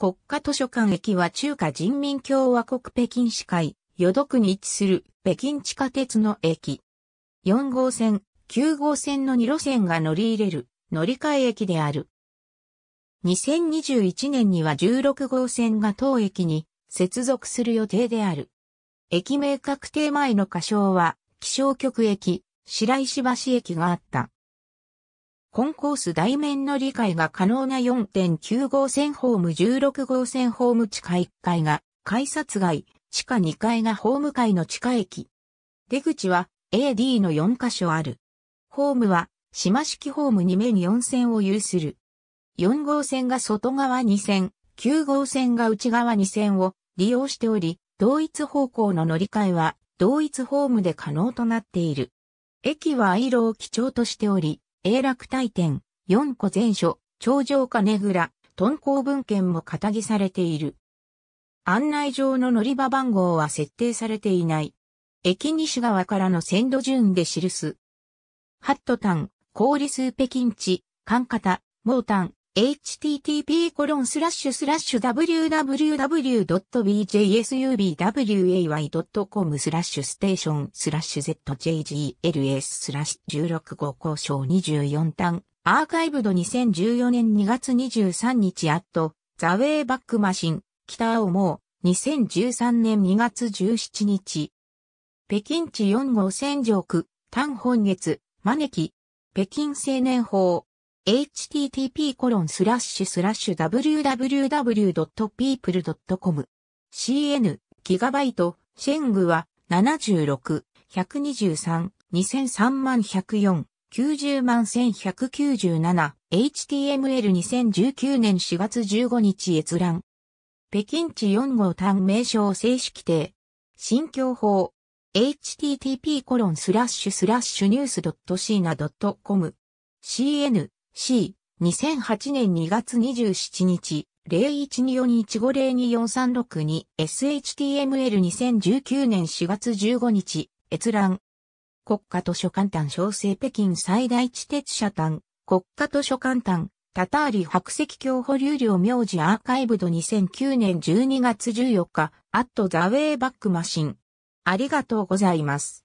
国家図書館駅は中華人民共和国北京市会、淀区に位置する北京地下鉄の駅。4号線、9号線の2路線が乗り入れる乗り換え駅である。2021年には16号線が当駅に接続する予定である。駅名確定前の仮称は、気象局駅、白石橋駅があった。コンコース台面の理解が可能な4.9号線ホーム16号線ホーム地下1階が改札街、地下2階がホーム階の地下駅。出口は AD の4カ所ある。ホームは島式ホーム2面4線を有する。4号線が外側2線、9号線が内側2線を利用しており、同一方向の乗り換えは同一ホームで可能となっている。駅はアイロを基調としており、永楽大典、四個全書、頂上金ら、敦煌文献も仇されている。案内状の乗り場番号は設定されていない。駅西側からの線路順で記す。ハットタン、氷数北京地、カンカタ、モータン、http://www.bjsubway.com スラッシュステーションスラッシュ zjgls スラッシュ16号交渉24単アーカイブド2014年2月23日アットザウェイバックマシン北青も2013年2月17日北京地4号線上区単本月招き北京青年法 http://www.people.com cn ギガバイトシェングは76、123、2 0 3万104、90 1197、HTML2019 年4月15日閲覧。北京地4号単名称正式定。新教法。h t t p n e w s c i n a c o m cn C、2008年2月27日、012415024362 SHTML 2019年4月15日、閲覧。国家図書館単小生北京最大地鉄社単、国家図書館単、タターリ白石橋保留料名字アーカイブド2009年12月14日、アットザウェイバックマシン。ありがとうございます。